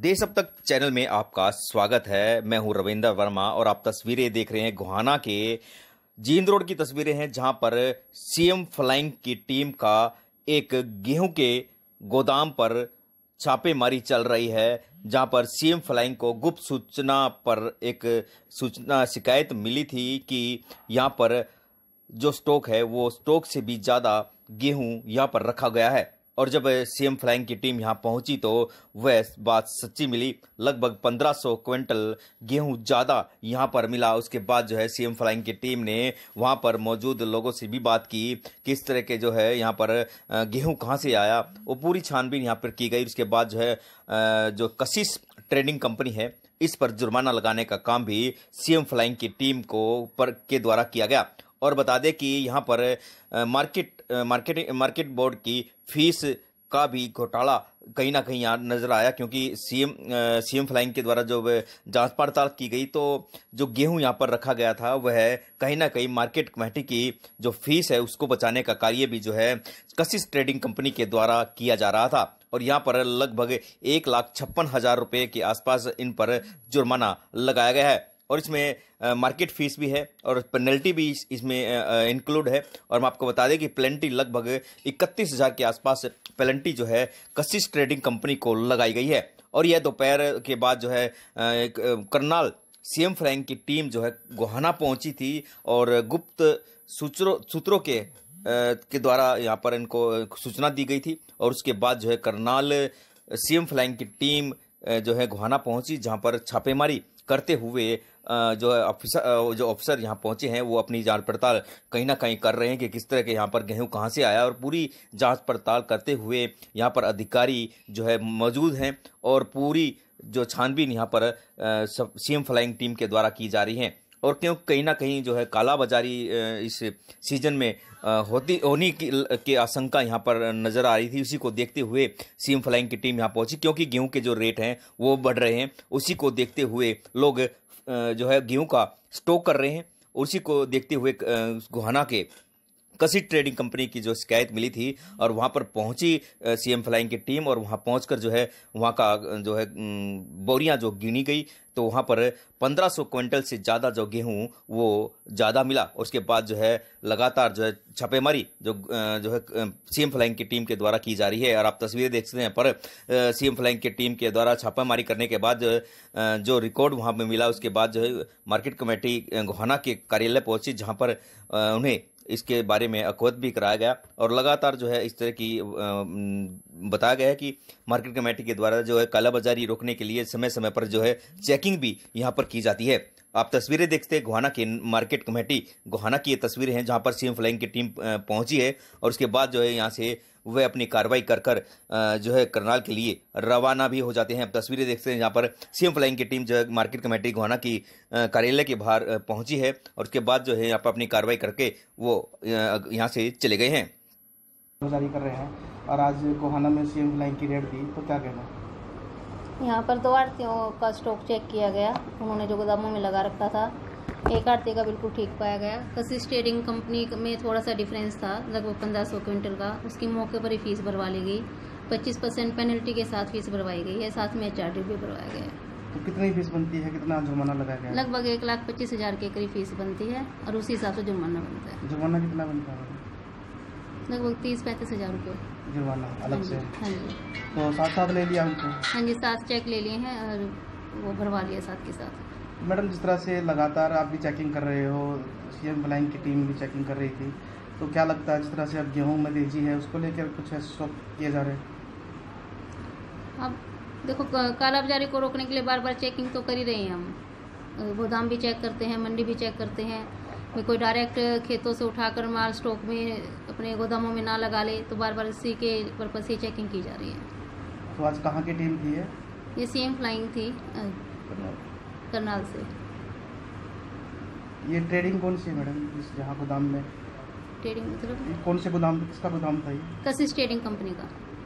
देश अब तक चैनल में आपका स्वागत है मैं हूं रविंद्र वर्मा और आप तस्वीरें देख रहे हैं गोहाना के जींद रोड की तस्वीरें हैं जहां पर सीएम फ्लाइंग की टीम का एक गेहूं के गोदाम पर छापेमारी चल रही है जहां पर सीएम फ्लाइंग को गुप्त सूचना पर एक सूचना शिकायत मिली थी कि यहां पर जो स्टॉक है वो स्टॉक से भी ज़्यादा गेहूं यहां पर रखा गया है और जब सीएम फ्लाइंग की टीम यहां पहुंची तो वह बात सच्ची मिली लगभग 1500 क्विंटल गेहूं ज़्यादा यहां पर मिला उसके बाद जो है सीएम फ्लाइंग की टीम ने वहां पर मौजूद लोगों से भी बात की किस तरह के जो है यहां पर गेहूं कहां से आया वो पूरी छानबीन यहां पर की गई उसके बाद जो है जो कशिश ट्रेडिंग कंपनी है इस पर जुर्माना लगाने का काम भी सीएम फ्लाइंग की टीम को पर के द्वारा किया गया और बता दें कि यहाँ पर मार्केट मार्केट मार्केट बोर्ड की फीस का भी घोटाला कहीं ना कहीं यहाँ नजर आया क्योंकि सीएम सीएम फ्लाइंग के द्वारा जो जांच पड़ताल की गई तो जो गेहूं यहाँ पर रखा गया था वह कहीं ना कहीं मार्केट कमेटी की जो फीस है उसको बचाने का कार्य भी जो है कशिश ट्रेडिंग कंपनी के द्वारा किया जा रहा था और यहाँ पर लगभग एक लाख छप्पन हजार रुपये के आसपास इन पर जुर्माना लगाया गया है और इसमें मार्केट फीस भी है और पेनल्टी भी इसमें इंक्लूड है और हम आपको बता दें कि पेनल्टी लगभग इकतीस हज़ार के आसपास पेनल्टी जो है कशिश ट्रेडिंग कंपनी को लगाई गई है और यह दोपहर के बाद जो है करनाल सीएम फ्रैंक की टीम जो है गोहाना पहुंची थी और गुप्त सूत्रों सूत्रों के के द्वारा यहाँ पर इनको सूचना दी गई थी और उसके बाद जो है करनाल सीएम फ्लाइंग की टीम जो है गोहाना पहुंची जहां पर छापेमारी करते हुए जो ऑफिसर जो ऑफिसर यहाँ पहुँचे हैं वो अपनी जांच पड़ताल कहीं ना कहीं कर रहे हैं कि किस तरह के यहाँ पर गेहूँ कहाँ से आया और पूरी जांच पड़ताल करते हुए यहाँ पर अधिकारी जो है मौजूद हैं और पूरी जो छानबीन यहाँ पर सीएम फ्लाइंग टीम के द्वारा की जा रही है और क्यों कहीं ना कहीं जो है काला बाजारी इस सीजन में होती होनी की, की आशंका यहाँ पर नज़र आ रही थी उसी को देखते हुए सीएम फ्लाइंग की टीम यहाँ पहुँची क्योंकि गेहूँ के जो रेट हैं वो बढ़ रहे हैं उसी को देखते हुए लोग जो है गेहूँ का स्टॉक कर रहे हैं उसी को देखते हुए गुहाना के कसी ट्रेडिंग कंपनी की जो शिकायत मिली थी और वहाँ पर पहुंची सीएम फ्लाइंग की टीम और वहाँ पहुंचकर जो है वहाँ का जो है बोरियाँ जो गिनी गई तो वहाँ पर 1500 क्विंटल से ज़्यादा जो गेहूँ वो ज़्यादा मिला उसके बाद जो है लगातार जो है छापेमारी जो जो है सीएम फ्लाइंग की टीम के द्वारा की जा रही है और आप तस्वीरें देख सकते हैं पर सीएम फ्लाइंग की टीम के द्वारा छापेमारी करने के बाद जो, जो रिकॉर्ड वहाँ पर मिला उसके बाद जो है मार्केट कमेटी गोहाना के कार्यालय पहुंची जहाँ पर उन्हें इसके बारे में अकवत भी कराया गया और लगातार जो है इस तरह की बताया गया है कि मार्केट कमेटी के द्वारा जो है कालाबाजारी रोकने के लिए समय समय पर जो है चेकिंग भी यहाँ पर की जाती है आप तस्वीरें देखते हैं गोहाना की मार्केट कमेटी गोहाना की ये तस्वीरें हैं जहां पर सीएम फ्लाइंग की टीम पहुंची है और उसके बाद जो है यहां से वह अपनी कार्रवाई कर कर जो है करनाल के लिए रवाना भी हो जाते हैं अब तस्वीरें देखते हैं जहाँ पर सीएम फ्लाइंग की टीम जो है मार्केट कमेटी गोहाना की कार्यालय के बाहर पहुंची है और उसके बाद जो है यहाँ पर अपनी कार्रवाई करके वो यहाँ से चले गए हैं जारी कर रहे हैं और आज गोहाना में सीएम फ्लाइंग की रेड दी तो क्या कहना यहाँ पर दो आरतियों का स्टॉक चेक किया गया उन्होंने जो गोदामों में लगा रखा था एक आरती का बिल्कुल ठीक पाया गया कशिश ट्रेडिंग कंपनी में थोड़ा सा डिफरेंस था लगभग पंद्रह सौ क्विंटल का उसकी मौके पर ही फीस भरवा ली गई पच्चीस परसेंट पेनल्टी के साथ फीस भरवाई गई है साथ में एच आर डी भी भरवाया गया है तो कितनी फीस बनती है कितना जुर्माना लगाया गया लगभग एक लाख पच्चीस हज़ार के करीब फीस बनती है और उसी हिसाब से जुर्माना बनता है जुर्माना कितना बनता है लगभग तीस पैंतीस हजार रुपये हाँ अलग से हाँ जी तो साथ लिया हमको हाँ जी चेक ले लिए हैं और वो भरवा लिया साथ के साथ मैडम जिस तरह से लगातार आप भी चेकिंग कर रहे हो सी एम की टीम भी चेकिंग कर रही थी तो क्या लगता है जिस तरह से अब गेहूँ में तेजी है उसको लेकर कुछ किए जा रहे हैं अब देखो कालाबाजारी को रोकने के लिए बार बार चेकिंग तो कर ही रहे हैं हम गोदाम भी चेक करते हैं मंडी भी चेक करते हैं कोई डायरेक्ट खेतों से उठाकर माल स्टॉक में अपने गोदामों में ना लगा ले तो बार बार इसी के पर्पज से चेकिंग की जा रही है तो आज कहाँ की टीम थी है ये सीएम फ्लाइंग थी करनाल से ये ट्रेडिंग कौन सी है मैडम इस जहाँ गोदाम में ट्रेडिंग मतलब कौन से गोदाम किसका गोदाम था ये कशिश ट्रेडिंग कंपनी का